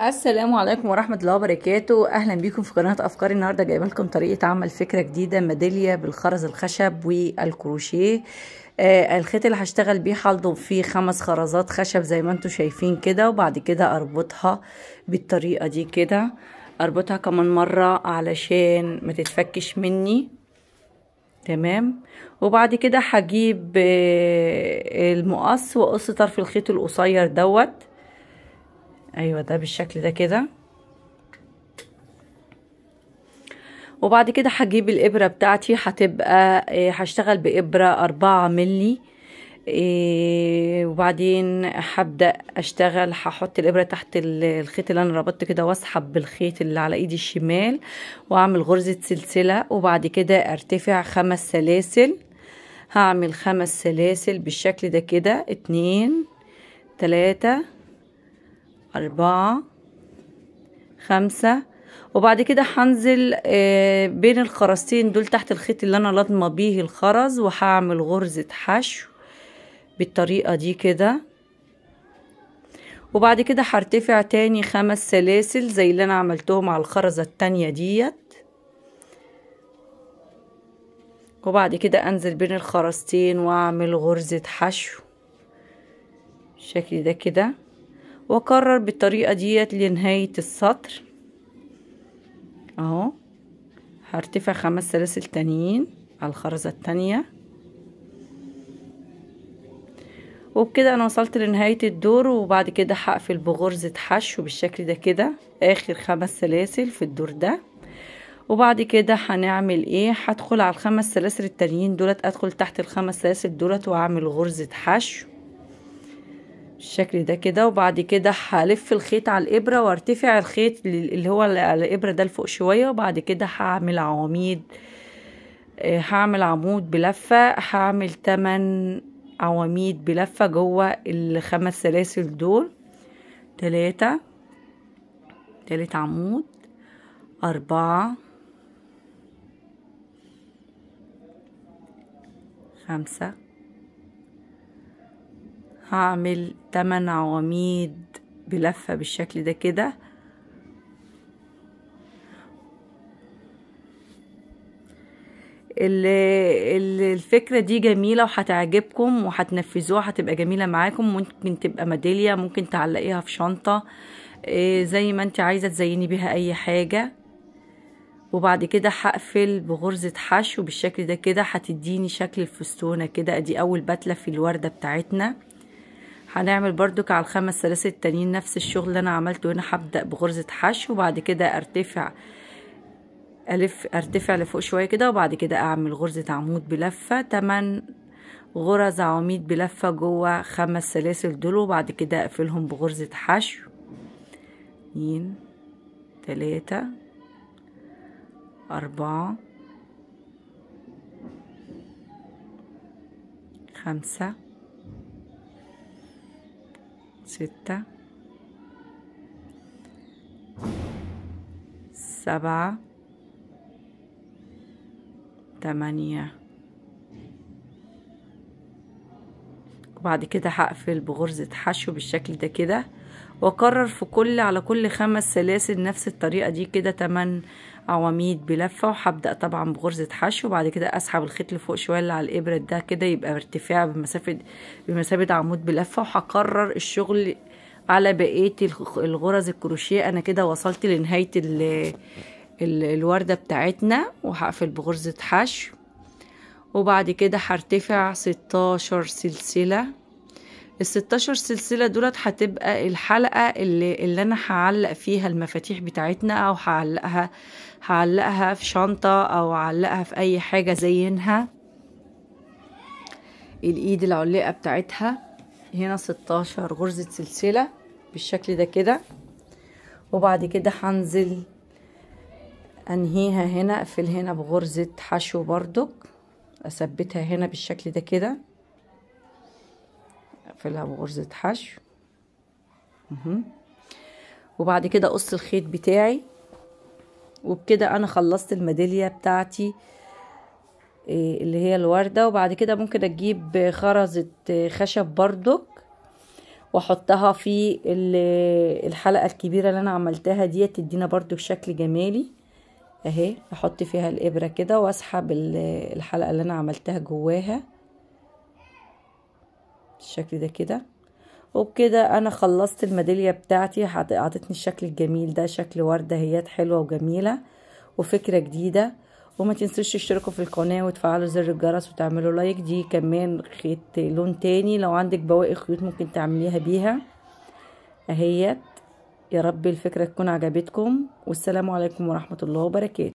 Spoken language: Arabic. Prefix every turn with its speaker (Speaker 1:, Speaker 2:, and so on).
Speaker 1: السلام عليكم ورحمة الله وبركاته أهلا بيكم في قناة أفكاري النهاردة جايبة لكم طريقة عمل فكرة جديدة ميدالية بالخرز الخشب والكروشيه آه الخيط اللي هشتغل بيه هلضم فيه خمس خرزات خشب زي ما انتم شايفين كده وبعد كده أربطها بالطريقة دي كده أربطها كمان مرة علشان ما تتفكش مني تمام وبعد كده هجيب آه، المقص واقص طرف الخيط القصير دوت ايوه ده بالشكل ده كده وبعد كده هجيب الابره بتاعتي هتبقى آه، هشتغل بابره أربعة ملي إيه وبعدين هبدا اشتغل هحط الابره تحت الخيط اللي انا ربطته كده واسحب بالخيط اللي على ايدي الشمال واعمل غرزه سلسله وبعد كده ارتفع خمس سلاسل هعمل خمس سلاسل بالشكل ده كده اتنين تلاتة أربعة خمسة وبعد كده هنزل آه، بين الخرزتين دول تحت الخيط اللي انا لضمه بيه الخرز وهعمل غرزه حشو بالطريقة دي كده وبعد كده هرتفع تاني خمس سلاسل زي اللي انا عملتهم على الخرزة التانية ديت وبعد كده انزل بين الخرزتين واعمل غرزة حشو بالشكل ده كده واكرر بالطريقة ديت لنهاية السطر اهو هرتفع خمس سلاسل تانيين على الخرزة التانية وبكده انا وصلت لنهاية الدور وبعد كده هقفل بغرزة حشو بالشكل ده كده اخر خمس سلاسل في الدور ده وبعد كده هنعمل ايه هدخل على الخمس سلاسل التانيين دولت ادخل تحت الخمس سلاسل دولت واعمل غرزة حشو بالشكل ده كده وبعد كده هلف الخيط على الابره وارتفع الخيط اللي هو على الابره ده لفوق شويه وبعد كده هعمل عواميد آه، هعمل عمود بلفه هعمل 8 عواميد بلفة جوه الخمس سلاسل دول تلاتة تلات عمود أربعة خمسة هعمل تمن عواميد بلفة بالشكل ده كده اللي الفكره دي جميله وهتعجبكم وهتنفذوها هتبقى جميله معاكم ممكن تبقى ميداليه ممكن تعلقيها في شنطه آه، زي ما انت عايزه تزيني بيها اي حاجه وبعد كده هقفل بغرزه حشو بالشكل ده كده هتديني شكل الفستونه كده ادي اول بتله في الورده بتاعتنا هنعمل بردك على الخمس سلاسل التانيين نفس الشغل اللي انا عملته هنا هبدا بغرزه حشو وبعد كده ارتفع ألف أرتفع لفوق شوية كده وبعد كده أعمل غرزة عمود بلفة تمن غرز عواميد بلفة جوه خمس سلاسل دول وبعد كده أقفلهم بغرزة حشو اتنين تلاتة أربعة خمسة ستة سبعة تمانية وبعد كده هقفل بغرزة حشو بالشكل ده كده واكرر في كل على كل خمس سلاسل نفس الطريقة دي كده تمن عواميد بلفة وهبدأ طبعا بغرزة حشو وبعد كده اسحب الخيط لفوق شوية اللي على الابرة ده كده يبقى ارتفاع بمسافة بمثابة عمود بلفة وهكرر الشغل على بقية الغرز الكروشيه انا كده وصلت لنهاية الوردة بتاعتنا وهقفل بغرزة حشو وبعد كده هرتفع ستاشر سلسلة الستاشر سلسلة دولت هتبقى الحلقة اللي, اللي أنا هعلق فيها المفاتيح بتاعتنا أو هعلقها هعلقها في شنطة أو هعلقها في أي حاجة زينها الإيد العلقة بتاعتها هنا ستاشر غرزة سلسلة بالشكل ده كده وبعد كده هنزل انهيها هنا اقفل هنا بغرزة حشو بردك اثبتها هنا بالشكل ده كده اقفلها بغرزة حشو وبعد كده اقص الخيط بتاعي وبكده انا خلصت الميداليه بتاعتي إيه، اللي هي الوردة وبعد كده ممكن اجيب خرزة إيه، خشب بردك واحطها في الحلقة الكبيرة اللي انا عملتها ديت تدينا بردك شكل جمالي اهي احط فيها الابره كده واسحب الحلقه اللي انا عملتها جواها بالشكل ده كده وبكده انا خلصت الميداليه بتاعتي عطتني الشكل الجميل ده شكل ورده هيات حلوه وجميله وفكره جديده وما تنسوش تشتركوا في القناه وتفعلوا زر الجرس وتعملوا لايك دي كمان خيط لون تاني لو عندك بواقي خيوط ممكن تعمليها بيها اهيت يا رب الفكرة تكون عجبتكم والسلام عليكم ورحمة الله وبركاته